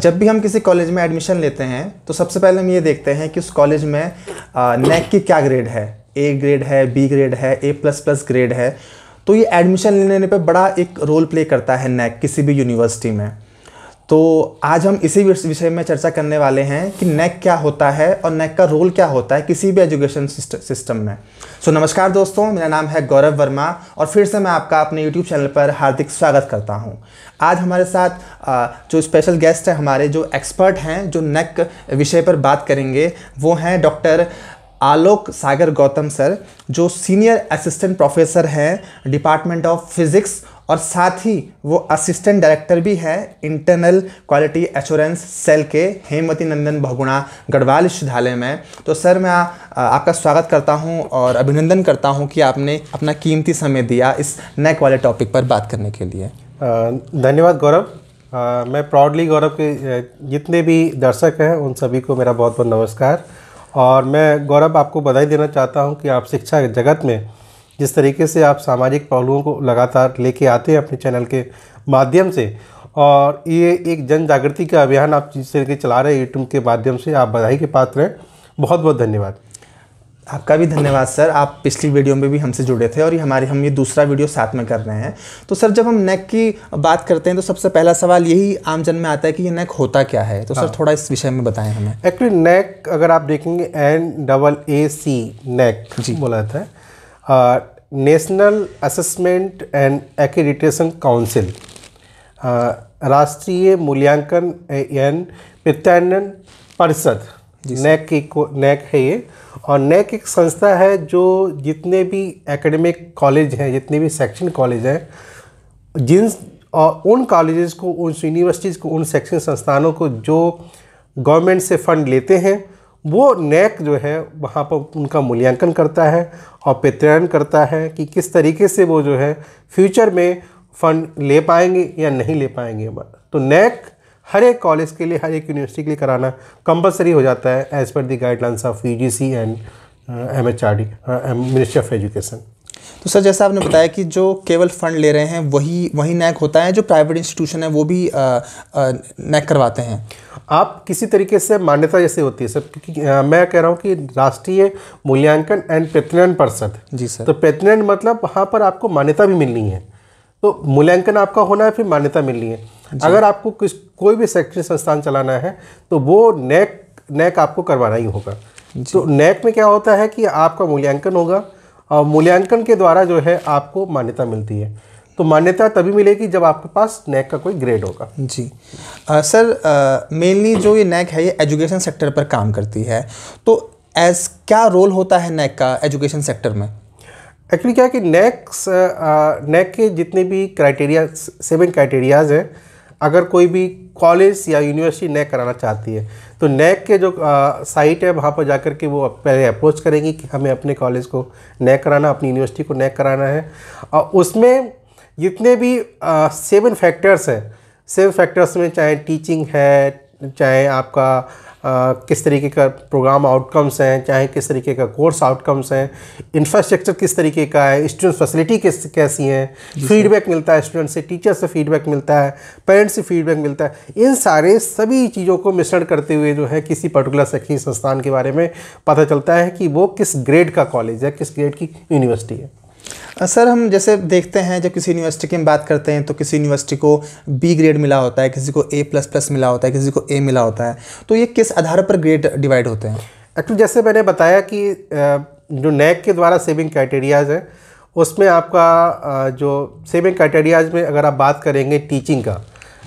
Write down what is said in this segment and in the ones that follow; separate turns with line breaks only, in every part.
जब भी हम किसी कॉलेज में एडमिशन लेते हैं तो सबसे पहले हम ये देखते हैं कि उस कॉलेज में नेक की क्या ग्रेड है ए ग्रेड है बी ग्रेड है ए प्लस प्लस ग्रेड है तो ये एडमिशन लेने पे बड़ा एक रोल प्ले करता है नेक किसी भी यूनिवर्सिटी में तो आज हम इसी विषय में चर्चा करने वाले हैं कि नेक क्या होता है और नेक का रोल क्या होता है किसी भी एजुकेशन सिस्टम में सो so, नमस्कार दोस्तों मेरा नाम है गौरव वर्मा और फिर से मैं आपका अपने यूट्यूब चैनल पर हार्दिक स्वागत करता हूं आज हमारे साथ जो स्पेशल गेस्ट है हमारे जो एक्सपर्ट हैं जो नेक विषय पर बात करेंगे वो हैं डॉक्टर आलोक सागर गौतम सर जो सीनियर असिस्टेंट प्रोफेसर हैं डिपार्टमेंट ऑफ फिज़िक्स और साथ ही वो असिस्टेंट डायरेक्टर भी है इंटरनल क्वालिटी एश्योरेंस सेल के हेमवती नंदन बहुगुणा गढ़वाल विश्वविद्यालय में तो सर मैं आ, आपका स्वागत करता हूं और अभिनंदन करता हूं कि आपने अपना कीमती समय दिया इस नेक वाले टॉपिक पर बात करने के लिए
धन्यवाद गौरव मैं प्राउडली गौरव के जितने भी दर्शक हैं उन सभी को मेरा बहुत बहुत नमस्कार और मैं गौरव आपको बधाई देना चाहता हूँ कि आप शिक्षा जगत में जिस तरीके से आप सामाजिक पहलुओं को लगातार लेके आते हैं अपने चैनल के माध्यम से और ये एक जन जागृति का
अभियान आप जिस तरीके चला रहे हैं यूट्यूब के माध्यम से आप बधाई के पात्र हैं बहुत बहुत धन्यवाद आपका भी धन्यवाद सर आप पिछली वीडियो में भी हमसे जुड़े थे और ये हमारे हम ये दूसरा वीडियो साथ में कर रहे हैं तो सर जब हम नेक की बात करते हैं तो सबसे पहला सवाल यही आम जन में आता है कि ये नेक होता क्या है तो सर हाँ। थोड़ा इस विषय में बताएं हमें
एक्चुअली नेक अगर आप देखेंगे एन डबल ए सी नेक जी बोला जाता है national assessment and accreditation council राष्ट्रीय मूल्यांकन एंड प्रत्यायन परिषद नैक की नैक है ये और नैक e एक संस्था है जो जितने भी एकेडमिक कॉलेज हैं जितने भी सेक्शन कॉलेज हैं जिन और उन कॉलेजेस को उन यूनिवर्सिटीज़ को उन सेक्शन संस्थानों को जो गवर्नमेंट से फ़ंड लेते हैं वो नैक जो है वहाँ पर उनका मूल्यांकन करता है और प्रत्यायन करता है कि किस तरीके से वो जो है फ्यूचर में फ़ंड ले पाएंगे या नहीं ले पाएंगे तो नैक हर एक कॉलेज के लिए हर एक यूनिवर्सिटी के लिए कराना कंपलसरी हो जाता है as per the guidelines of U G C and M H R D ministry of education
तो सर जैसा आपने बताया कि जो केवल फ़ंड ले रहे हैं वही वही नैक होता है जो प्राइवेट इंस्टीट्यूशन है वो भी नैक करवाते हैं आप किसी तरीके से मान्यता जैसे होती है सर क्योंकि मैं कह रहा हूँ कि राष्ट्रीय
मूल्यांकन एंड प्रतिनयन परिषद जी सर तो प्रतिनयन मतलब वहाँ पर आपको मान्यता भी मिलनी है तो मूल्यांकन आपका होना है फिर मान्यता मिलनी है अगर आपको किस कोई भी शैक्षणिक संस्थान चलाना है तो वो नैक नैक आपको करवाना ही होगा तो नैक में क्या होता है कि आपका मूल्यांकन होगा मूल्यांकन के द्वारा जो है आपको मान्यता मिलती है
तो मान्यता तभी मिलेगी जब आपके पास नैक का कोई ग्रेड होगा जी आ, सर मेनली जो ये नैक है ये एजुकेशन सेक्टर पर काम करती है तो एज क्या रोल होता है नैक का एजुकेशन सेक्टर में
एक्चुअली क्या है कि नैक नैक के जितने भी क्राइटेरिया सेवन क्राइटेरियाज़ हैं अगर कोई भी कॉलेज या यूनिवर्सिटी नैक कराना चाहती है तो नैक के जो साइट है वहाँ पर जाकर के वो पहले अप्रोच करेंगी कि हमें अपने कॉलेज को नैक कराना अपनी यूनिवर्सिटी को नैक कराना है और उसमें जितने भी सेवन फैक्टर्स हैं सेवन फैक्टर्स में चाहे टीचिंग है चाहे आपका किस तरीके का प्रोग्राम आउटकम्स हैं चाहे किस तरीके का कोर्स आउटकम्स हैं इंफ्रास्ट्रक्चर किस तरीके का है स्टूडेंट फैसिलिटी किस कैसी हैं फीडबैक मिलता है स्टूडेंट से टीचर से फीडबैक मिलता है पेरेंट्स से फीडबैक मिलता है इन सारे सभी चीज़ों को मिश्रण करते हुए जो है किसी पर्टिकुलर शैक्षणिक संस्थान के बारे में पता चलता है कि वो
किस ग्रेड का कॉलेज है किस ग्रेड की यूनिवर्सिटी है सर हम जैसे देखते हैं जब किसी यूनिवर्सिटी की हम बात करते हैं तो किसी यूनिवर्सिटी को बी ग्रेड मिला होता है किसी को ए प्लस प्लस मिला होता है किसी को ए मिला होता है तो ये किस आधार पर ग्रेड डिवाइड होते हैं
एक्चुअली जैसे मैंने बताया कि जो नैक के द्वारा सेविंग क्राइटेरियाज हैं उसमें आपका जो सेविंग क्राइटेरियाज में अगर आप बात करेंगे टीचिंग का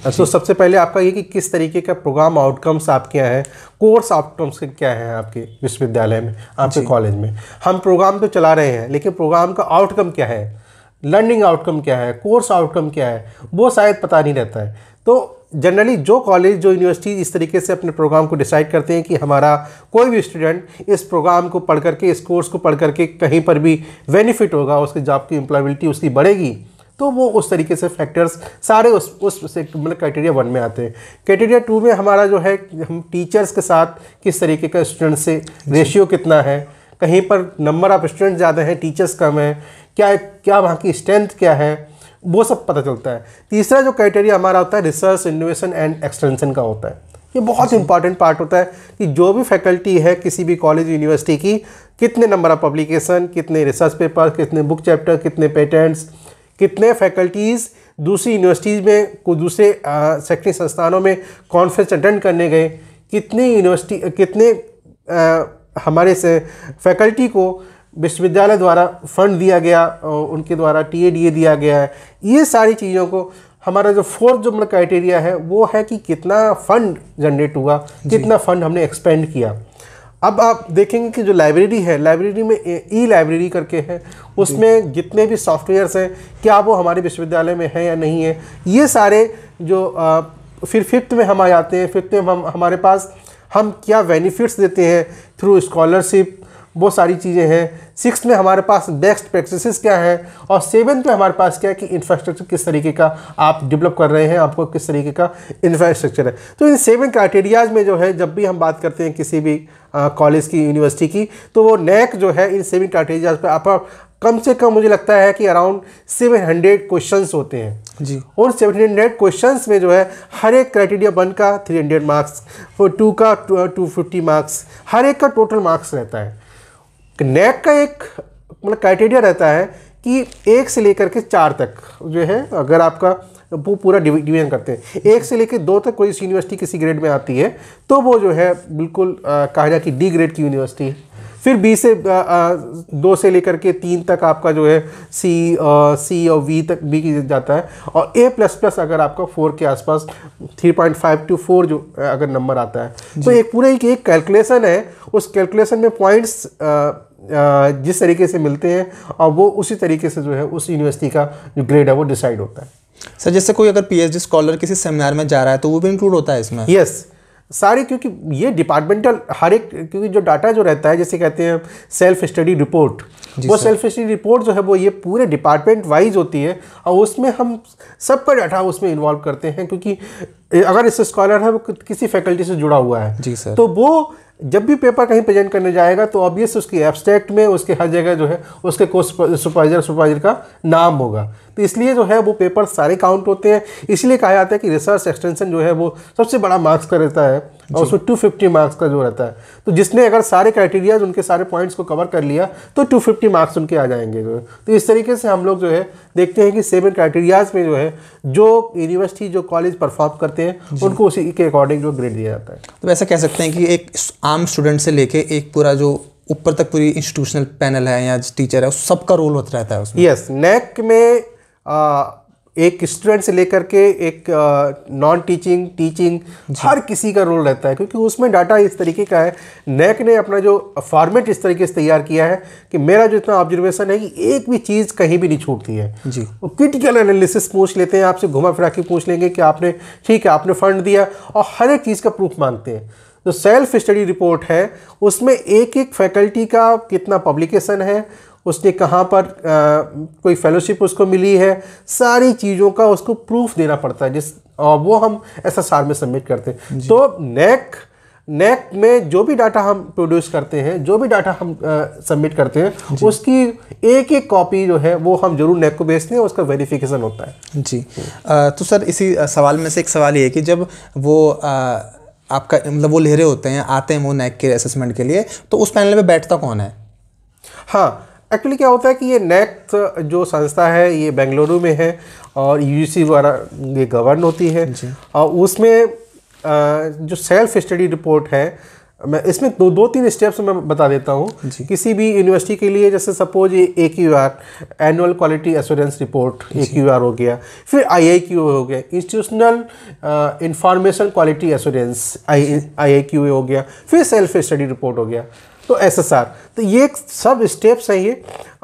सो अच्छा, तो so, सबसे पहले आपका ये कि किस तरीके का प्रोग्राम आउटकम्स आपके यहाँ हैं कोर्स आउटकम्स क्या हैं आपके विश्वविद्यालय में आपके कॉलेज में हम प्रोग्राम तो चला रहे हैं लेकिन प्रोग्राम का आउटकम क्या है लर्निंग आउटकम क्या है कोर्स आउटकम क्या है वो शायद पता नहीं रहता है तो जनरली जो कॉलेज जो यूनिवर्सिटी इस तरीके से अपने प्रोग्राम को डिसाइड करते हैं कि हमारा कोई भी स्टूडेंट इस प्रोग्राम को पढ़ करके इस कोर्स को पढ़ करके कहीं पर भी बेनिफिट होगा उसके जॉब की एम्प्लॉयबिलिटी उसकी बढ़ेगी तो वो उस तरीके से फैक्टर्स सारे उस उस मतलब क्राइटेरिया वन में आते हैं क्राइटेरिया टू में हमारा जो है हम टीचर्स के साथ किस तरीके का स्टूडेंट से रेशियो कितना है कहीं पर नंबर ऑफ स्टूडेंट ज़्यादा हैं टीचर्स कम हैं क्या क्या वहाँ की स्ट्रेंथ क्या है वो सब पता चलता है तीसरा जो क्राइटेरिया हमारा होता है रिसर्च इनोवेशन एंड एक्सटेंशन का होता है ये बहुत इंपॉर्टेंट पार्ट होता है कि जो भी फैकल्टी है किसी भी कॉलेज यूनिवर्सिटी की कितने नंबर ऑफ पब्लिकेशन कितने रिसर्च पेपर कितने बुक चैप्टर कितने पेटेंट्स कितने फैकल्टीज़ दूसरी यूनिवर्सिटीज़ में को दूसरे शैक्षणिक संस्थानों में कॉन्फ्रेंस अटेंड करने गए कितने यूनिवर्सिटी कितने आ, हमारे से फैकल्टी को विश्वविद्यालय द्वारा फंड दिया गया उनके द्वारा टी ए दिया गया है ये सारी चीज़ों को हमारा जो फोर्थ जो मतलब क्राइटेरिया है वो है कि कितना फ़ंड जनरेट हुआ कितना फ़ंड हमने एक्सपेंड किया अब आप देखेंगे कि जो लाइब्रेरी है लाइब्रेरी में ई लाइब्रेरी करके है उसमें जितने भी सॉफ्टवेयर्स हैं क्या वो हमारे विश्वविद्यालय में हैं या नहीं है ये सारे जो आ, फिर फिफ्थ में हम आ जाते हैं फिफ्थ में हम हमारे पास हम क्या बेनिफिट्स देते हैं थ्रू स्कॉलरशिप वो सारी चीज़ें हैं सिक्स में हमारे पास बेस्ट प्रैक्टिसेस क्या हैं और सेवन में हमारे पास क्या है कि इंफ्रास्ट्रक्चर किस तरीके का आप डेवलप कर रहे हैं आपको किस तरीके का इंफ्रास्ट्रक्चर है तो इन सेवन क्राइटेरियाज में जो है जब भी हम बात करते हैं किसी भी कॉलेज की यूनिवर्सिटी की तो वो नैक जो है इन सेवन क्राइटेरियाज पर आप कम से कम मुझे लगता है कि अराउंड सेवन हंड्रेड क्वेश्चन होते हैं जी और सेवन हंड्रेड क्वेश्चन में जो है हर एक क्राइटेरिया वन का थ्री हंड्रेड मार्क्स टू का टू फिफ्टी मार्क्स हर एक का टोटल मार्क्स रहता है नैक का एक मतलब क्राइटेरिया रहता है कि एक से लेकर के चार तक जो है अगर आपका वो पूरा डिवीजन करते हैं एक से लेकर दो तक कोई यूनिवर्सिटी किसी ग्रेड में आती है तो वो जो है बिल्कुल कहा जाए कि डी ग्रेड की यूनिवर्सिटी फिर बी से दो से लेकर के तीन तक आपका जो है सी सी और वी तक बी की जाता है और ए प्लस प्लस अगर आपका फोर के आसपास three point five to four जो अगर नंबर आता है तो एक पूरे एक एक कैलकुलेशन है उस कैलकुलेसन में पॉइंट्स जिस तरीके से मिलते हैं और वो उसी तरीके से जो है उस यूनिवर्सिटी का जो ग्रेड है वो डिसाइड होता है
सर जैसे कोई अगर पीएचडी स्कॉलर किसी सेमिनार में जा रहा है तो वो भी इंक्लूड होता है इसमें
यस yes. सारे क्योंकि ये डिपार्टमेंटल हर एक क्योंकि जो डाटा जो रहता है जैसे कहते हैं सेल्फ स्टडी रिपोर्ट वो सेल्फ स्टडी रिपोर्ट जो है वो ये पूरे डिपार्टमेंट वाइज होती है और उसमें हम सबका डाटा उसमें इन्वॉल्व करते हैं क्योंकि अगर इस स्कॉलर है वो किसी फैकल्टी से जुड़ा हुआ है जी सर तो वो जब भी पेपर कहीं प्रेजेंट करने जाएगा तो ऑब्वियस उसकी एब्स्ट्रैक्ट में उसके हर जगह जो है उसके को सुपरवाइजर सुपरवाइजर का नाम होगा तो इसलिए जो है वो पेपर सारे काउंट होते हैं इसलिए कहा जाता है कि रिसर्च एक्सटेंशन जो है वो सबसे बड़ा मार्क्स का रहता है और उसमें टू फिफ्टी मार्क्स का जो रहता है तो जिसने अगर सारे क्राइटेरियाज उनके सारे पॉइंट्स को कवर कर लिया तो टू फिफ्टी मार्क्स उनके आ जाएंगे जो है तो इस तरीके से हम लोग जो है देखते हैं कि सेवन क्राइटेरियाज में जो है जो यूनिवर्सिटी जो कॉलेज परफॉर्म करते हैं उनको उसी के अकॉर्डिंग जो ग्रेड
दिया जाता है तो ऐसा कह सकते हैं कि एक आम स्टूडेंट से लेके एक पूरा जो ऊपर तक पूरी इंस्टीट्यूशनल पैनल है या टीचर है सबका रोल होता रहता है उसमें यस
yes, नेक में एक स्टूडेंट से लेकर के एक नॉन टीचिंग टीचिंग हर किसी का रोल रहता है क्योंकि उसमें डाटा इस तरीके का है नैक ने अपना जो फॉर्मेट इस तरीके से तैयार किया है कि मेरा जो इतना ऑब्जर्वेशन है कि एक भी चीज़ कहीं भी नहीं छूटती है जी वो क्रिटिकल एनालिसिस पूछ लेते हैं आपसे घुमा फिरा के पूछ लेंगे कि आपने ठीक है आपने फंड दिया और हर एक चीज़ का प्रूफ मांगते हैं जो सेल्फ स्टडी रिपोर्ट है उसमें एक एक फैकल्टी का कितना पब्लिकेशन है उसने कहाँ पर आ, कोई फेलोशिप उसको मिली है सारी चीज़ों का उसको प्रूफ देना पड़ता है जिस और वो हम एस एस आर में सबमिट करते हैं तो नेक नेक में जो भी डाटा हम प्रोड्यूस करते हैं जो भी डाटा हम सबमिट करते हैं उसकी एक एक कॉपी जो है वो हम जरूर नेक को भेजते हैं उसका वेरिफिकेशन
होता है जी आ, तो सर इसी सवाल में से एक सवाल ये है कि जब वो आ, आपका मतलब वो ले रहे होते हैं आते हैं वो नेक के असेसमेंट के लिए तो उस पैनल में बैठता कौन है हाँ एक्चुअली क्या होता है कि ये नेक्ट जो संस्था है ये बेंगलुरु में है
और सी द्वारा ये गवर्न होती है और उसमें जो सेल्फ स्टडी रिपोर्ट है मैं इसमें दो दो तीन स्टेप्स मैं बता देता हूँ किसी भी यूनिवर्सिटी के लिए जैसे सपोज ये A Q R annual quality assurance report A Q R हो गया फिर आई आई क्यू हो गया institutional information quality assurance I I I Q हो गया फिर सेल्फ स्टडी रिपोर्ट हो गया तो एस तो ये सब स्टेप्स हैं ये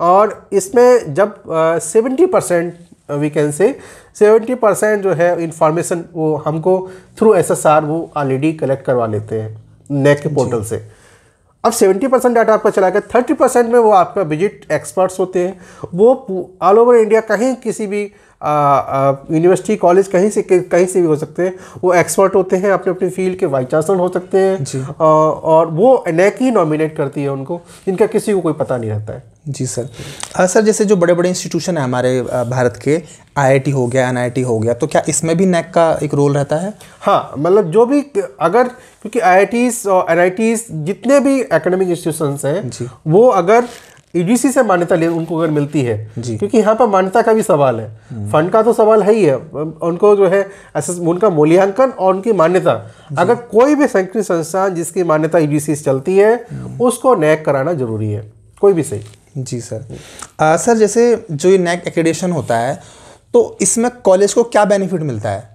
और इसमें जब seventy percent we can say seventy percent जो है इन्फॉर्मेशन वो हमको थ्रू एस वो ऑलरेडी कलेक्ट करवा लेते हैं नेक के पोर्टल से अब सेवेंटी परसेंट डाटा आपका चला गया थर्टी परसेंट में वो आपका विजिट एक्सपर्ट्स होते हैं वो ऑल ओवर इंडिया कहीं किसी भी यूनिवर्सिटी कॉलेज कहीं से कहीं से भी हो सकते हैं वो एक्सपर्ट होते हैं अपने अपने फील्ड के वाइस चांसलर हो सकते हैं और वो नैक ही नॉमिनेट करती है उनको जिनका किसी को
कोई पता नहीं रहता है जी सर आ, सर जैसे जो बड़े बड़े इंस्टीट्यूशन हैं हमारे भारत के आईआईटी हो गया एनआईटी हो गया तो क्या इसमें भी नैक का एक रोल रहता है हाँ मतलब जो भी अगर क्योंकि आई और एन जितने भी एकेडमिक इंस्टीट्यूशंस हैं वो
अगर ईडीसी e से मान्यता ले उनको अगर मिलती है क्योंकि यहाँ पर मान्यता का भी सवाल है हम्म। फंड का तो सवाल है ही है उनको जो है उनका मूल्यांकन और उनकी मान्यता अगर कोई भी शैक्षणिक संस्थान जिसकी मान्यता ईडीसी e से चलती है हम्म। उसको नैक कराना जरूरी है
कोई भी सही जी सर आ, सर जैसे जो ये नैक एक्रेडेशन होता है तो इसमें कॉलेज को क्या बेनिफिट मिलता है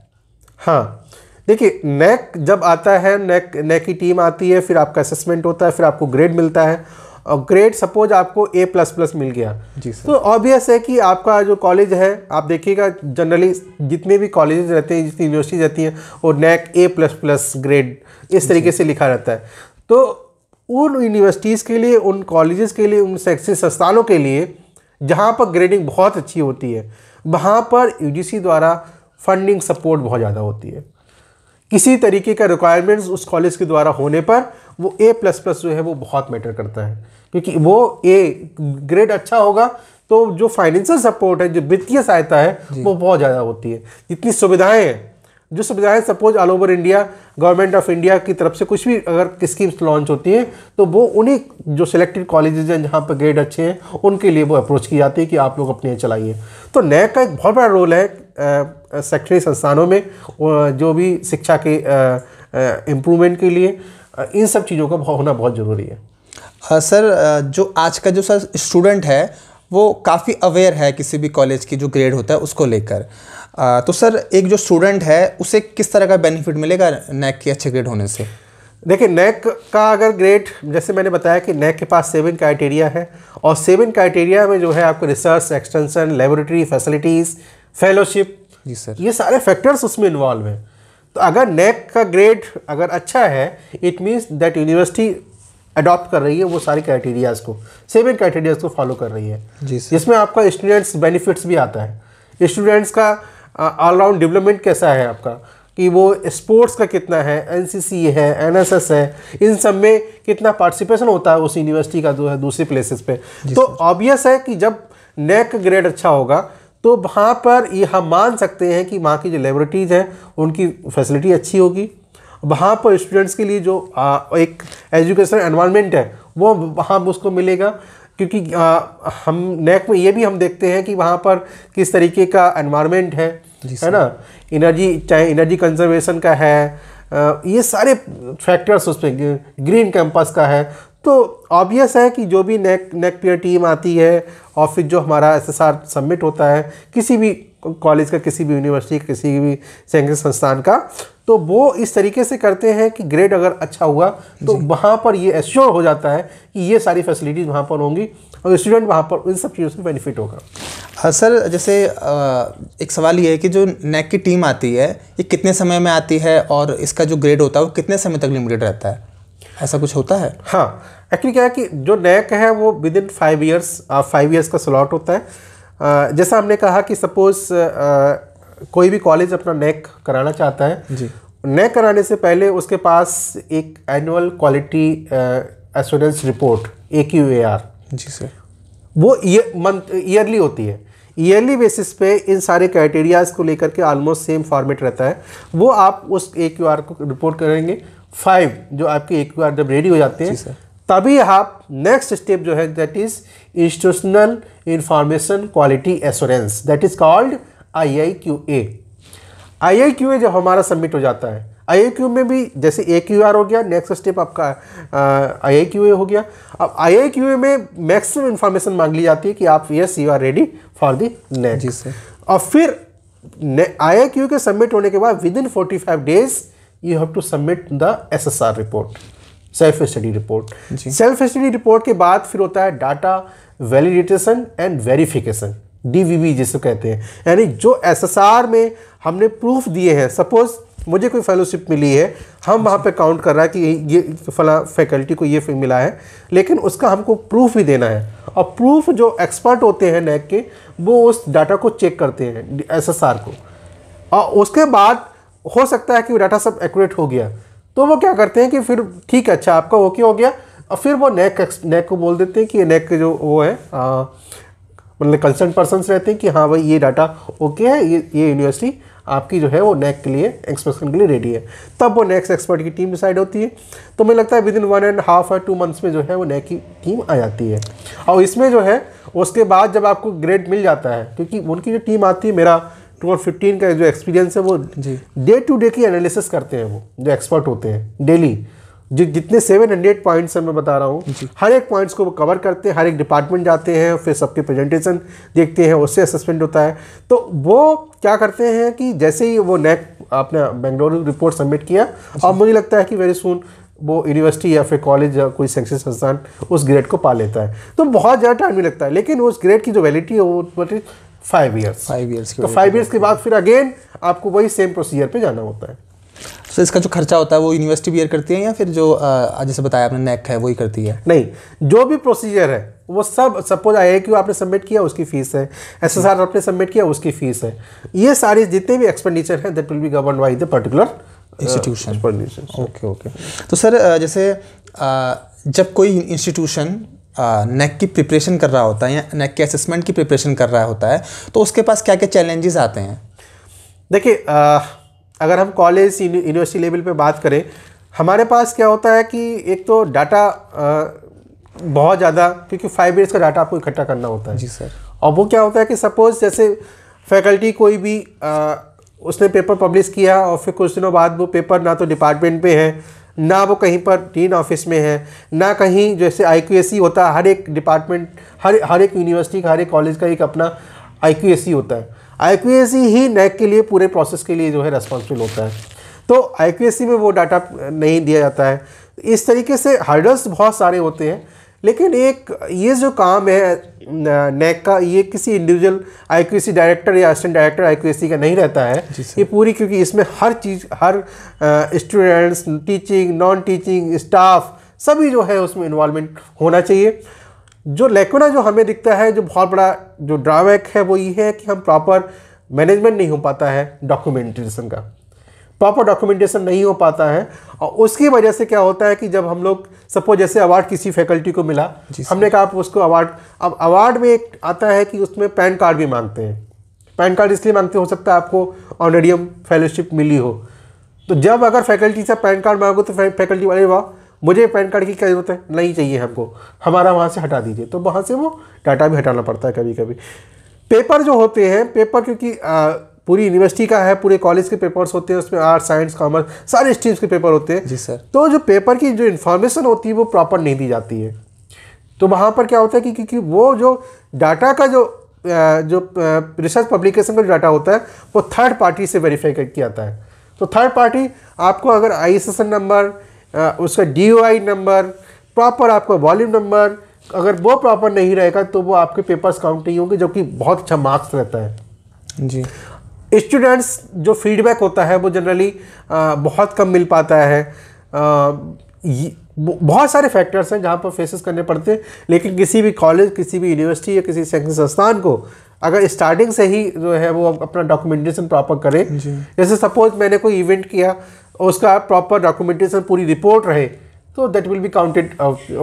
हाँ देखिए नैक जब आता
है नैक नैक की टीम आती है फिर आपका असेसमेंट होता है फिर आपको ग्रेड मिलता है और ग्रेड सपोज आपको ए प्लस प्लस मिल गया जी सर तो ऑब्वियस है कि आपका जो कॉलेज है आप देखिएगा जनरली जितने भी कॉलेज रहते हैं जितनी यूनिवर्सिटी रहती हैं वो NAAC A plus plus grade इस तरीके से लिखा रहता है तो उन यूनिवर्सिटीज़ के लिए उन कॉलेजेस के लिए उन शैक्षिक संस्थानों के लिए जहाँ पर ग्रेडिंग बहुत अच्छी होती है वहाँ पर यू द्वारा फंडिंग सपोर्ट बहुत ज़्यादा होती है किसी तरीके का रिक्वायरमेंट्स उस कॉलेज के द्वारा होने पर वो ए प्लस प्लस जो है वो बहुत मैटर करता है क्योंकि वो ए ग्रेड अच्छा होगा तो जो फाइनेंशियल सपोर्ट है जो वित्तीय सहायता है वो बहुत ज़्यादा होती है जितनी सुविधाएं हैं जो सुविधाएं suppose all over India government of India की तरफ से कुछ भी अगर स्कीम्स लॉन्च होती हैं तो वो उन्हीं जो सिलेक्टेड कॉलेज हैं जहाँ पर ग्रेड अच्छे हैं उनके लिए वो अप्रोच की जाती है कि आप लोग अपने चलाइए तो नैक का एक बहुत बड़ा रोल है शैक्षणिक संस्थानों में जो भी शिक्षा के
इम्प्रूवमेंट के लिए इन सब चीज़ों का होना बहुत ज़रूरी है आ, सर जो आज का जो सर स्टूडेंट है वो काफ़ी अवेयर है किसी भी कॉलेज की जो ग्रेड होता है उसको लेकर तो सर एक जो स्टूडेंट है उसे किस तरह का बेनिफिट मिलेगा नैक के अच्छे ग्रेड होने से देखिए नैक का अगर ग्रेड जैसे मैंने बताया कि नैक के पास सेवन क्राइटेरिया
है और सेवन क्राइटेरिया में जो है आपको research extension laboratory facilities fellowship जी सर ये सारे फैक्टर्स उसमें इन्वॉल्व हैं तो अगर नैक का ग्रेड अगर अच्छा है it means that university adopt कर रही है वो सारे क्राइटेरियाज़ को सेम इन क्राइटेरियाज़ को फॉलो कर रही है जिसमें आपका स्टूडेंट्स बेनिफिट्स भी आता है स्टूडेंट्स का ऑलराउंड डेवलपमेंट कैसा है आपका कि वो स्पोर्ट्स का कितना है एन है एन है इन सब में कितना पार्टिसिपेशन होता है उस यूनिवर्सिटी का जो है दूसरे प्लेसेस पे तो ऑब्वियस है कि जब नेक ग्रेड अच्छा होगा तो वहाँ पर ये हम मान सकते हैं कि वहाँ की जो लेबोरेटरीज हैं उनकी फैसिलिटी अच्छी होगी वहाँ पर स्टूडेंट्स के लिए जो आ, एक एजुकेशन एनवायरनमेंट है वो वहाँ उसको मिलेगा क्योंकि आ, हम नेक में ये भी हम देखते हैं कि वहाँ पर किस तरीके का एनवायरनमेंट है है ना एनर्जी चाहे एनर्जी कंजर्वेशन का है ये सारे फैक्टर्स उसमें ग्रीन कैंपस का है तो ऑब्वियस है कि जो भी नेक नेक पीयर टीम आती है और फिर जो हमारा एस सबमिट होता है किसी भी कॉलेज का किसी भी यूनिवर्सिटी किसी भी संस्थान का तो वो इस तरीके से करते हैं कि ग्रेड अगर अच्छा हुआ तो वहाँ पर ये एश्योर हो जाता है कि ये सारी फैसिलिटीज़ वहाँ पर
होंगी और
स्टूडेंट वहाँ पर
इन सब चीज़ों से बेनिफिट होगा हाँ, सर जैसे एक सवाल ये है कि जो नेक की टीम आती है ये कितने समय में आती है और इसका जो ग्रेड होता है वो कितने समय तक लिमिटेड रहता है ऐसा कुछ होता है हाँ एक्चुअली क्या है कि
जो नैक है वो within five years five years का स्लॉट होता है जैसा हमने कहा कि सपोज़ कोई भी कॉलेज अपना नेक कराना चाहता है जी नेक कराने से पहले उसके पास एक annual quality assurance report A Q A R जी सर वो ये मंथ ईयरली होती है ईयरली बेसिस पे इन सारे क्राइटेरियाज़ को लेकर के ऑलमोस्ट सेम फॉर्मेट रहता है वो आप उस ए क्यू आर को रिपोर्ट करेंगे फाइव जो आपके ए क्यू आर जब रेडी हो जाते हैं तभी आप नेक्स्ट स्टेप जो है that is institutional information quality assurance that is called I I Q A I I Q A जब हमारा सबमिट हो जाता है आई आई क्यू में भी जैसे ए क्यू आर हो गया नेक्स्ट स्टेप आपका आई आई क्यू ए हो गया अब आई आई क्यू ए में मैक्सिमम इन्फॉर्मेशन मांग ली जाती है कि आप yes you are ready for the next जी सर और फिर आई आई क्यू के सबमिट होने के बाद within forty five days you have to submit the S S R report self study report self study report के बाद फिर होता है data validation and verification DVV जिसको कहते हैं यानी जो एसएसआर में हमने प्रूफ दिए हैं सपोज़ मुझे कोई फेलोशिप मिली है हम वहाँ पे काउंट कर रहा है कि ये फला फैकल्टी को ये मिला है लेकिन उसका हमको प्रूफ भी देना है और प्रूफ जो एक्सपर्ट होते हैं नैक के वो उस डाटा को चेक करते हैं एस को और उसके बाद हो सकता है कि वो डाटा सब एक्यूरेट हो गया तो वो क्या करते हैं कि फिर ठीक है अच्छा आपका ओके हो गया और फिर वो नेक नेक को बोल देते हैं कि नेक जो वो है मतलब कंसर्न पर्सनस रहते हैं कि हाँ भाई ये डाटा ओके है ये ये यूनिवर्सिटी आपकी जो है वो नेक के लिए एक्सप्रेशन के लिए रेडी है तब वो नेक्स्ट एक्सपर्ट की टीम डिसाइड होती है तो मुझे लगता है within one and half या टू मंथ्स में जो है वो नेक की टीम आ जाती है और इसमें जो है उसके बाद जब आपको ग्रेड मिल जाता है क्योंकि उनकी जो टीम आती है मेरा टू फिफ्टीन का जो एक्सपीरियंस है वो डे टू डे की एनालिसिस करते हैं वो जो एक्सपर्ट होते हैं डेली जो जितने सेवन हंड्रेड पॉइंट्स हैं मैं बता रहा हूँ हर एक पॉइंट्स को वो कवर करते हैं हर एक डिपार्टमेंट जाते हैं फिर सबके प्रेजेंटेशन देखते हैं उससे असेसमेंट होता है तो वो क्या करते हैं कि जैसे ही वो नैक आपने बेंगलुरु रिपोर्ट सबमिट किया और मुझे लगता है कि वेरी सुन वो यूनिवर्सिटी या फिर कॉलेज या कोई शैक्षणिक संस्थान उस ग्रेड को पा लेता है तो बहुत ज़्यादा टाइम भी लगता है लेकिन उस ग्रेड की जो वैलिडिटी है वो फाइव ईयर्स फाइव ईयर्स तो फाइव ईयर्स के बाद फिर अगेन आपको वही सेम प्रोसीजर पे जाना होता है
तो इसका जो खर्चा होता है वो यूनिवर्सिटी बियर करती है या फिर जो जैसे बताया आपने नेक है वही करती है नहीं जो भी प्रोसीजर है
वो सब सपोज आई क्यू आपने सबमिट किया उसकी फ़ीस है एस एस आर आपने सबमिट किया उसकी फ़ीस है ये सारे जितने भी एक्सपेंडिचर हैं that will be govern by the particular
institution okay okay तो सर जैसे जब कोई इंस्टीट्यूशन नेक की प्रिपरेशन कर रहा होता है या नेक के असेसमेंट की प्रिपरेशन कर रहा होता है तो उसके पास क्या क्या चैलेंजेस आते हैं देखिए अगर हम कॉलेज यूनिवर्सिटी लेवल पे बात करें
हमारे पास क्या होता है कि एक तो डाटा बहुत ज़्यादा क्योंकि फाइव ईयर्स का डाटा आपको इकट्ठा करना होता है जी सर और वो क्या होता है कि सपोज़ जैसे फैकल्टी कोई भी आ, उसने पेपर पब्लिश किया और फिर कुछ दिनों बाद वो पेपर ना तो डिपार्टमेंट में है ना वो कहीं पर डीन ऑफिस में है ना कहीं जैसे आई होता है हर एक डिपार्टमेंट हर हर एक यूनिवर्सिटी का हर एक कॉलेज का एक अपना आई होता है आई ही नैक के लिए पूरे प्रोसेस के लिए जो है रेस्पॉन्सिबल होता है तो आई में वो डाटा नहीं दिया जाता है इस तरीके से हर्डल्स बहुत सारे होते हैं लेकिन एक ये जो काम है नैक का ये किसी इंडिविजुअल आई डायरेक्टर या असिस्टेंट डायरेक्टर आई का नहीं रहता है ये पूरी क्योंकि इसमें हर चीज़ हर students teaching non teaching staff सभी जो है उसमें इन्वॉल्वमेंट होना चाहिए जो लेकुना जो हमें दिखता है जो बहुत बड़ा जो ड्राबैक है वो ये है कि हम प्रॉपर मैनेजमेंट नहीं हो पाता है डॉक्यूमेंटेशन का प्रॉपर डॉक्यूमेंटेशन नहीं हो पाता है और उसकी वजह से क्या होता है कि जब हम लोग सपोज जैसे अवार्ड किसी फैकल्टी को मिला हमने कहा आप उसको अवार्ड अब अवार्ड में एक आता है कि उसमें पैन कार्ड भी मांगते हैं पैन कार्ड इसलिए मांगते हो सकता है आपको ऑनरेडियम फेलोशिप मिली हो तो जब अगर फैकल्टी से पैन कार्ड मांगो तो फैकल्टी वाले वाह मुझे पैन कार्ड की क्या ज़रूरत है नहीं चाहिए हमको हमारा वहाँ से हटा दीजिए तो वहाँ से वो डाटा भी हटाना पड़ता है कभी कभी पेपर जो होते हैं पेपर क्योंकि आ, पूरी यूनिवर्सिटी का है पूरे कॉलेज के पेपर्स होते हैं उसमें आर्ट साइंस कॉमर्स सारे स्ट्रीम्स के पेपर होते हैं जी सर तो जो पेपर की जो इन्फॉर्मेशन होती है वो प्रॉपर नहीं दी जाती है तो वहाँ पर क्या होता है कि क्योंकि वो जो डाटा का जो जो रिसर्च पब्लिकेशन का जो डाटा होता है वो थर्ड पार्टी से वेरीफाई किया जाता है तो थर्ड पार्टी आपको अगर आई नंबर उसका डी नंबर प्रॉपर आपका वॉल्यूम नंबर अगर वो प्रॉपर नहीं रहेगा तो वो आपके पेपर्स काउंट नहीं होंगे जो कि बहुत अच्छा मार्क्स रहता है जी स्टूडेंट्स जो फीडबैक होता है वो जनरली बहुत कम मिल पाता है आ, बहुत सारे फैक्टर्स हैं जहाँ पर फेसेस करने पड़ते हैं लेकिन किसी भी कॉलेज किसी भी यूनिवर्सिटी या किसी शैक्षणिक संस्थान को अगर स्टार्टिंग से ही जो है वो अपना डॉक्यूमेंटेशन प्रॉपर करें जैसे सपोज मैंने कोई इवेंट किया और उसका प्रॉपर डॉक्यूमेंटेशन पूरी रिपोर्ट रहे तो that will be counted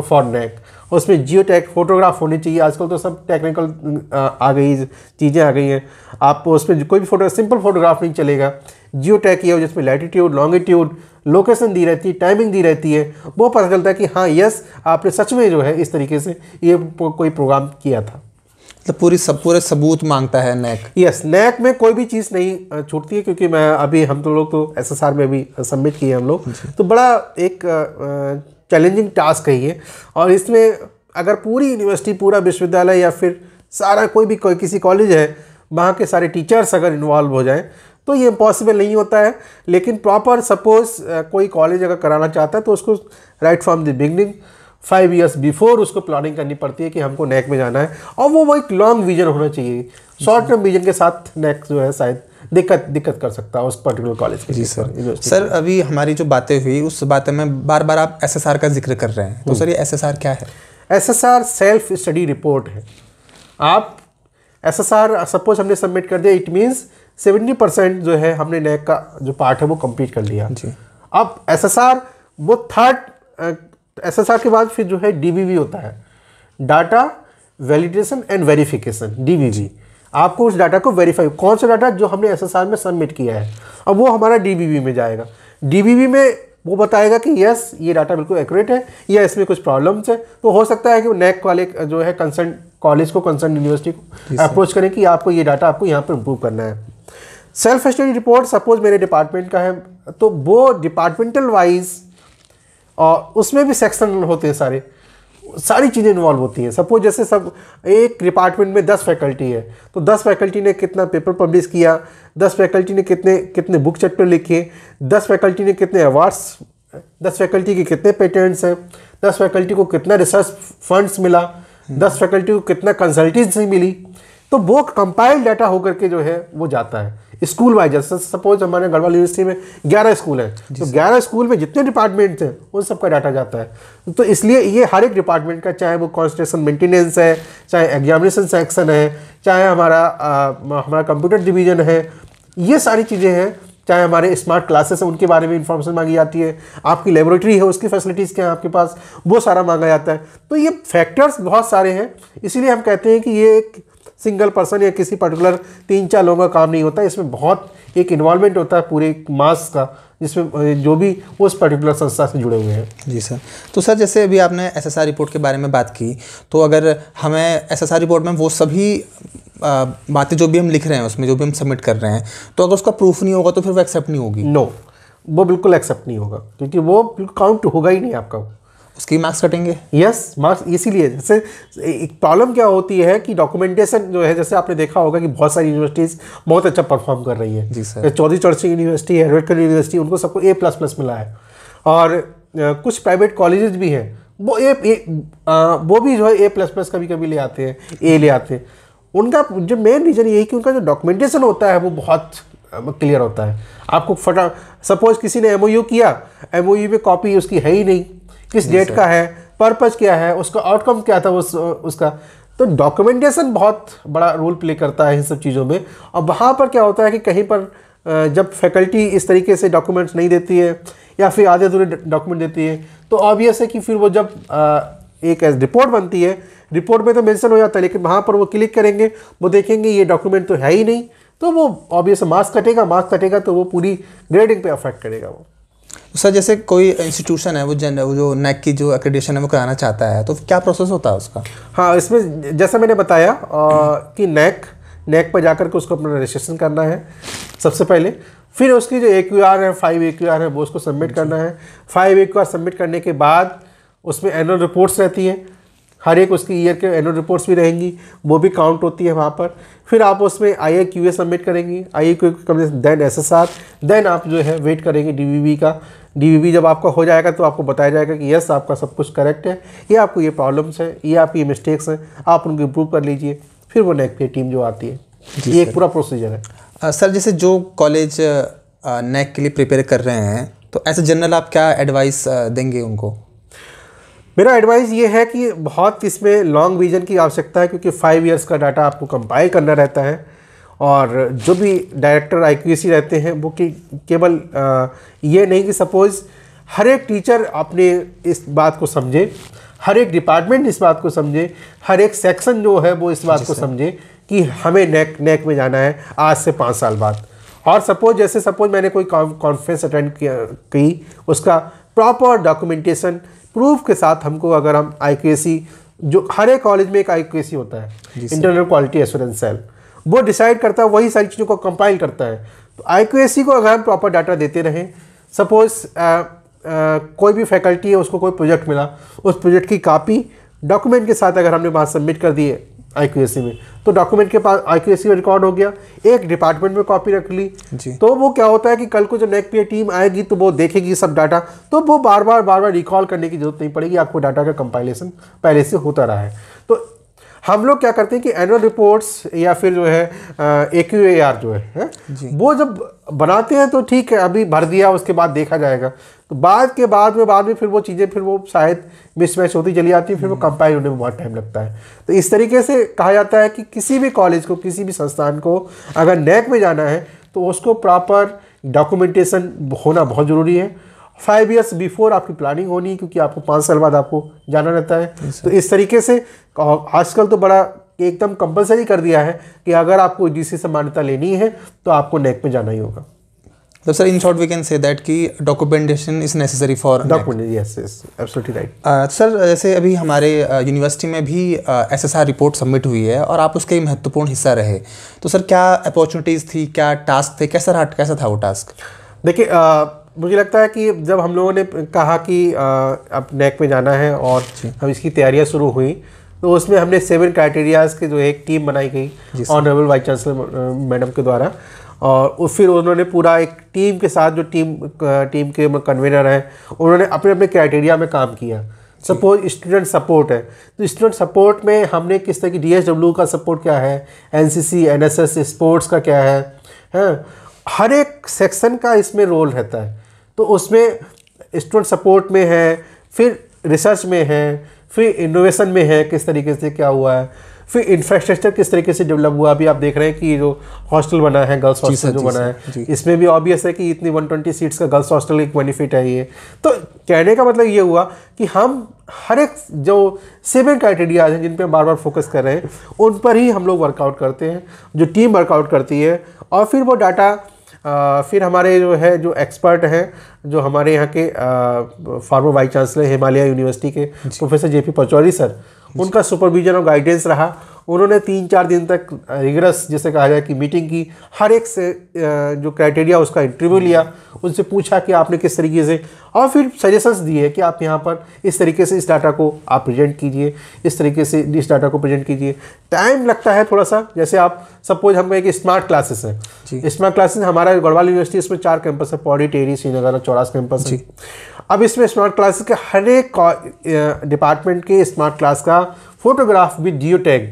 for NAAC उसमें जियो टैक फोटोग्राफ होने चाहिए आजकल तो सब टेक्निकल uh, आ गई चीज़ें आ गई हैं आप उसमें कोई भी फोटो सिंपल फोटोग्राफ नहीं चलेगा जियो टैक किया हो जिसमें लैटिट्यूड लॉन्गिट्यूड लोकेशन दी रहती है टाइमिंग दी रहती है वो पता चलता है कि हाँ यस आपने सच में जो है इस तरीके से ये कोई प्रोग्राम किया था मतलब पूरी सब पूरे सबूत मांगता है नैक यस नैक में कोई भी चीज़ नहीं छूटती है क्योंकि मैं अभी हम तो लोग तो एस में भी सबमिट किए हम लोग तो बड़ा एक चैलेंजिंग टास्क है ये और इसमें अगर पूरी यूनिवर्सिटी पूरा विश्वविद्यालय या फिर सारा कोई भी कोई किसी कॉलेज है वहाँ के सारे टीचर्स अगर इन्वॉल्व हो जाएँ तो ये इम्पॉसिबल नहीं होता है लेकिन प्रॉपर सपोज़ कोई कॉलेज अगर कराना चाहता है तो उसको right from the beginning five years before उसको प्लानिंग करनी पड़ती है कि हमको नेक में जाना है और वो वो एक लॉन्ग विजन होना चाहिए शॉर्ट टर्म विजन के साथ नेक जो है शायद
दिक्कत दिक्कत कर सकता है उस पर्टिकुलर कॉलेज के जी सर सर अभी हमारी जो बातें हुई उस बातें में बार बार आप एस का जिक्र कर रहे हैं तो हम्म। सर ये एस क्या है एस सेल्फ स्टडी
रिपोर्ट है आप एस सपोज हमने सबमिट कर दिया इट मीन्स सेवेंटी परसेंट जो है हमने नेक का जो पार्ट है वो कंप्लीट कर लिया जी अब एस वो थर्ड तो एसएसआर के बाद फिर जो है डीबीवी होता है data validation and verification DBV आपको उस डाटा को वेरीफाई कौन सा डाटा जो हमने एसएसआर में सबमिट किया है अब वो हमारा डीबीवी में जाएगा डीबीवी में वो बताएगा कि यस ये डाटा बिल्कुल एक्यूरेट है या इसमें कुछ प्रॉब्लम्स है तो हो सकता है कि नैक वाले जो है कंसर्न कॉलेज को कंसर्न यूनिवर्सिटी को अप्रोच करें कि आपको ये डाटा आपको यहाँ पर इम्प्रूव करना है सेल्फ स्टडी रिपोर्ट सपोज मेरे डिपार्टमेंट का है तो वो डिपार्टमेंटल वाइज और उसमें भी सेक्शन होते हैं सारे सारी चीज़ें इन्वॉल्व होती हैं सपोज जैसे सब एक डिपार्टमेंट में दस फैकल्टी है तो दस फैकल्टी ने कितना पेपर पब्लिश किया दस फैकल्टी ने कितने कितने बुक चैप्टर लिखे दस फैकल्टी ने कितने अवार्ड्स दस फैकल्टी के कितने पेटेंट्स हैं दस फैकल्टी को कितना रिसर्च फंड्स मिला दस फैकल्टी को कितना कंसल्टेंसी मिली तो वो कंपाइल डाटा होकर के जो है वो जाता है स्कूल वाइज जैसे सपोज हमारे गढ़वाल यूनिवर्सिटी में ग्यारह स्कूल हैं तो ग्यारह स्कूल में जितने डिपार्टमेंट्स हैं उन सबका डाटा जाता है तो इसलिए ये हर एक डिपार्टमेंट का चाहे वो कॉन्स्टेशन मेंटेनेंस है चाहे एग्जामिनेशन सेक्शन है चाहे हमारा आ, हमारा कंप्यूटर डिवीजन है ये सारी चीज़ें हैं चाहे हमारे स्मार्ट क्लासेस हैं उनके बारे में इंफॉर्मेशन मांगी जाती है आपकी लेबोरेटरी है उसकी फैसिलिटीज़ क्या है आपके पास वो सारा मांगा जाता है तो ये फैक्टर्स बहुत सारे हैं इसीलिए हम कहते हैं कि ये एक सिंगल पर्सन या किसी पर्टिकुलर तीन चार लोगों का काम नहीं होता इसमें
बहुत एक इन्वॉल्वमेंट होता है पूरे मास का जिसमें जो भी उस पर्टिकुलर संस्था से जुड़े हुए हैं जी सर तो सर जैसे अभी आपने एस रिपोर्ट के बारे में बात की तो अगर हमें एस रिपोर्ट में वो सभी बातें जो भी हम लिख रहे हैं उसमें जो भी हम सबमिट कर रहे हैं तो अगर उसका प्रूफ नहीं होगा तो फिर वो एक्सेप्ट नहीं होगी नो no, वो बिल्कुल एक्सेप्ट नहीं होगा क्योंकि वो
काउंट होगा ही नहीं आपका उसकी मार्क्स कटेंगे यस मार्क्स इसीलिए जैसे एक प्रॉब्लम क्या होती है कि डॉक्यूमेंटेशन जो है जैसे आपने देखा होगा कि बहुत सारी यूनिवर्सिटीज़ बहुत अच्छा परफॉर्म कर रही है जी सर चौधरी चौरसी यूनिवर्सिटी है रेडकर यूनिवर्सिटी उनको सबको ए प्लस प्लस मिला है और कुछ प्राइवेट कॉलेज भी हैं वो ए, ए आ, वो भी जो है ए प्लस प्लस कभी कभी ले आते हैं ए ले आते हैं उनका जो मेन रीज़न ये है कि उनका जो डॉक्यूमेंटेशन होता है वो बहुत क्लियर होता है आपको फटा सपोज किसी ने एम किया एम में कॉपी उसकी है ही नहीं किस डेट का है पर्पज़ क्या है उसका आउटकम क्या था उस उसका तो डॉक्यूमेंटेशन बहुत बड़ा रोल प्ले करता है इन सब चीज़ों में और वहाँ पर क्या होता है कि कहीं पर जब फैकल्टी इस तरीके से डॉक्यूमेंट्स नहीं देती है या फिर आधे अधूरे डॉक्यूमेंट देती है तो ऑब्वियस है कि फिर वो जब एक रिपोर्ट बनती है रिपोर्ट में तो मेंशन हो जाता है लेकिन वहाँ पर वो क्लिक करेंगे वो देखेंगे ये डॉक्यूमेंट तो है ही नहीं तो वो ऑब्वियस मार्क्स कटेगा मार्क्स कटेगा तो वो पूरी ग्रेडिंग पे अफेक्ट करेगा वो
सर जैसे कोई इंस्टीट्यूशन है वो जन जो नैक की जो एक्रेडिशन है वो कराना चाहता है तो क्या प्रोसेस होता है उसका हाँ
इसमें जैसा मैंने बताया आ, कि नैक नैक पर जाकर के उसको अपना रजिस्ट्रेशन करना है सबसे पहले फिर उसकी जो ए क्यू आर है फाइव ए क्यू आर है वो उसको सबमिट करना है five A Q R submit करने के बाद उसमें एनुअल रिपोर्ट्स रहती हैं हर एक उसकी ईयर के एनुअल रिपोर्ट्स भी रहेंगी वो भी काउंट होती है वहाँ पर फिर आप उसमें आई आई क्यू ए सबमिट करेंगी I I Q come then S S R then आप जो है वेट करेंगे डी वी वी का डी वी वी जब आपका हो जाएगा तो आपको बताया जाएगा कि यस आपका सब कुछ करेक्ट है ये आपको ये प्रॉब्लम्स हैं ये आपकी ये मिस्टेक्स हैं आप उनको इम्प्रूव कर लीजिए फिर वो नेक की टीम जो आती है ये एक पूरा प्रोसीजर
है सर जैसे जो कॉलेज नेक के लिए प्रिपेयर कर रहे हैं तो एज जनरल आप क्या एडवाइस देंगे उनको मेरा एडवाइस ये है कि बहुत इसमें लॉन्ग विजन की
आवश्यकता है क्योंकि फाइव इयर्स का डाटा आपको कंपाइल करना रहता है और जो भी डायरेक्टर आई रहते हैं वो कि केवल ये नहीं कि सपोज़ हर एक टीचर अपने इस बात को समझे हर एक डिपार्टमेंट इस बात को समझे हर एक सेक्शन जो है वो इस बात को समझे कि हमें नेक नेक में जाना है आज से पाँच साल बाद और सपोज जैसे सपोज मैंने कोई कॉन्फ्रेंस अटेंड किया की उसका प्रॉपर डॉक्यूमेंटेशन प्रूफ के साथ हमको अगर हम आई जो हर एक कॉलेज में एक आई होता है इंटरनल क्वालिटी एश्योरेंस सेल वो डिसाइड करता है वही सारी चीज़ों को कंपाइल करता है तो आई को अगर हम प्रॉपर डाटा देते रहें सपोज़ कोई भी फैकल्टी है उसको कोई प्रोजेक्ट मिला उस प्रोजेक्ट की कापी डॉक्यूमेंट के साथ अगर हमने वहाँ सबमिट कर दिए आईक्यूएससी में तो डॉक्यूमेंट के पास आईक्यूएससी में रिकॉर्ड हो गया एक डिपार्टमेंट में कॉपी रख ली तो वो क्या होता है कि कल को जब नेक पे टीम आएगी तो वो देखेगी सब डाटा तो वो बार बार बार बार रिकॉल करने की जरूरत नहीं पड़ेगी आपको डाटा का कंपाइलेशन पहले से होता रहा है तो हम लोग क्या करते हैं कि एनुअल रिपोर्ट्स या फिर जो है ए क्यू ए आर जो है, है? वो जब बनाते हैं तो ठीक है अभी भर दिया उसके बाद देखा जाएगा तो बाद के बाद में बाद में फिर वो चीज़ें फिर वो शायद मिसमैच होती चली जाती है फिर वो कंपाइल हम्म। होने में बहुत टाइम लगता है तो इस तरीके से कहा जाता है कि किसी भी कॉलेज को किसी भी संस्थान को अगर नैक में जाना है तो उसको प्रॉपर डॉक्यूमेंटेशन होना बहुत ज़रूरी है फाइव ईयर्स बिफोर आपकी प्लानिंग होनी क्योंकि आपको पाँच साल बाद आपको जाना रहता है तो इस तरीके से आजकल तो बड़ा एकदम कंपलसरी कर दिया है कि अगर आपको जी से मान्यता लेनी है तो आपको नेक में जाना ही होगा
So, sir in short we can say that कि documentation is necessary for documentation. Yes,
uh,
जैसे अभी हमारे यूनिवर्सिटी uh, में भी S S R report submit हुई है और आप उसके महत्वपूर्ण हिस्सा रहे तो सर क्या अपॉर्चुनिटीज़ थी क्या टास्क थे कैसा रहा कैसा था वो टास्क देखिए uh, मुझे लगता है कि जब हम लोगों ने कहा
कि अब नेक में जाना है और हम इसकी तैयारियां शुरू हुई तो उसमें हमने सेवन क्राइटेरियाज़ की जो एक टीम बनाई गई ऑनरेबल वाइस चांसलर मैडम के द्वारा और फिर उन्होंने पूरा एक टीम के साथ जो टीम टीम के कन्वेनर हैं उन्होंने अपने अपने क्राइटेरिया में काम किया सपोज स्टूडेंट सपोर्ट है तो स्टूडेंट सपोर्ट में हमने किस तरह की डी का सपोर्ट क्या है एन सी स्पोर्ट्स का क्या है हैं हर एक सेक्शन का इसमें रोल रहता है तो उसमें स्टूडेंट सपोर्ट में है फिर रिसर्च में है फिर इनोवेशन में है किस तरीके से क्या हुआ है फिर इंफ्रास्ट्रक्चर किस तरीके से डेवलप हुआ अभी आप देख रहे हैं कि जो हॉस्टल बना है गर्ल्स हॉस्टल जो बना है इसमें भी ऑब्वियस है कि इतनी 120 सीट्स का गर्ल्स हॉस्टल एक बेनिफिट है ये तो कहने का मतलब ये हुआ कि हम हर एक जो सेवन क्राइटेरियाज हैं जिन पर बार बार फोकस कर रहे हैं उन पर ही हम लोग वर्कआउट करते हैं जो टीम वर्कआउट करती है और फिर वो डाटा आ, फिर हमारे जो है जो एक्सपर्ट हैं जो हमारे यहाँ के former vice chancellor Himalaya university के professor J P Pachauri sir उनका सुपरविजन और गाइडेंस रहा उन्होंने तीन चार दिन तक रिगरस जैसे कहा जाए कि मीटिंग की हर एक से जो क्राइटेरिया उसका इंटरव्यू लिया उनसे पूछा कि आपने किस तरीके से और फिर सजेशंस दिए कि आप यहाँ पर इस तरीके से इस डाटा को आप प्रेजेंट कीजिए इस तरीके से इस डाटा को प्रेजेंट कीजिए टाइम लगता है थोड़ा सा जैसे आप सपोज हम एक स्मार्ट क्लासेस है स्मार्ट क्लासेस हमारा गढ़वाल यूनिवर्सिटी इसमें चार कैंपस है पौड़ी टेरी श्रीनगर और चौरास कैंपस जी अब इसमें स्मार्ट क्लासेस के हर एक डिपार्टमेंट के स्मार्ट क्लास का फोटोग्राफ भी जियो टैग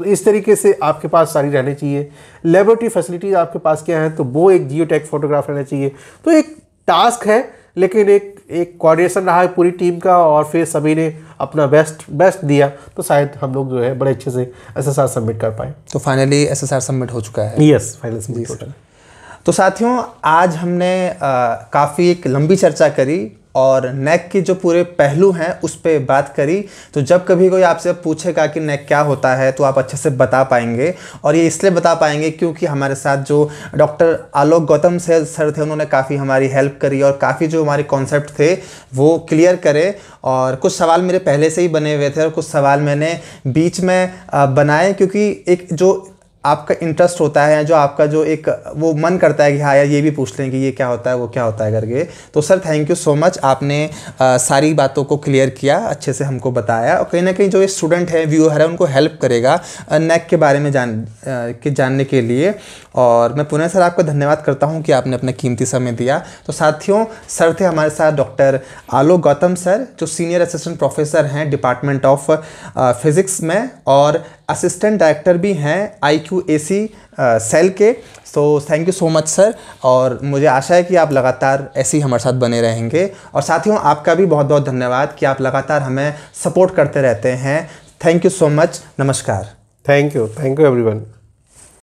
तो इस तरीके से आपके पास सारी रहनी चाहिए लेबोरेटरी फैसिलिटीज़ आपके पास क्या है तो वो एक जियो टेक फोटोग्राफ रहना चाहिए तो एक टास्क है लेकिन एक एक कोऑर्डिनेशन रहा है पूरी टीम का और फिर सभी ने अपना बेस्ट बेस्ट दिया तो शायद हम लोग जो
है बड़े अच्छे से आर सबमिट कर पाए तो फाइनली आर सबमिट हो चुका है यस फाइनल सबमिट है तो साथियों आज हमने काफ़ी एक लंबी चर्चा करी और नेक के जो पूरे पहलू हैं उस पर बात करी तो जब कभी कोई आपसे पूछेगा कि नेक क्या होता है तो आप अच्छे से बता पाएंगे और ये इसलिए बता पाएंगे क्योंकि हमारे साथ जो डॉक्टर आलोक गौतम से सर थे उन्होंने काफ़ी हमारी हेल्प करी और काफ़ी जो हमारे कॉन्सेप्ट थे वो क्लियर करे और कुछ सवाल मेरे पहले से ही बने हुए थे और कुछ सवाल मैंने बीच में बनाए क्योंकि एक जो आपका इंटरेस्ट होता है या जो आपका जो एक वो मन करता है कि हाँ यार ये भी पूछ लें कि ये क्या होता है वो क्या होता है करके तो sir thank you so much आपने आ, सारी बातों को क्लियर किया अच्छे से हमको बताया और कहीं ना कहीं जो स्टूडेंट है व्यूअर है उनको हेल्प करेगा नैक के बारे में जान आ, के जानने के लिए और मैं पुनः सर आपका धन्यवाद करता हूँ कि आपने अपना कीमती समय दिया तो साथियों सर थे हमारे साथ डॉक्टर आलोक गौतम सर जो सीनियर असिस्टेंट प्रोफेसर हैं डिपार्टमेंट ऑफ फिज़िक्स में और असिस्टेंट डायरेक्टर भी हैं आई क्यू ए सी सेल के so thank you so much sir और मुझे आशा है कि आप लगातार ऐसे ही हमारे साथ बने रहेंगे और साथियों आपका भी बहुत बहुत धन्यवाद कि आप लगातार हमें सपोर्ट करते रहते हैं थैंक यू सो मच नमस्कार thank you thank you everyone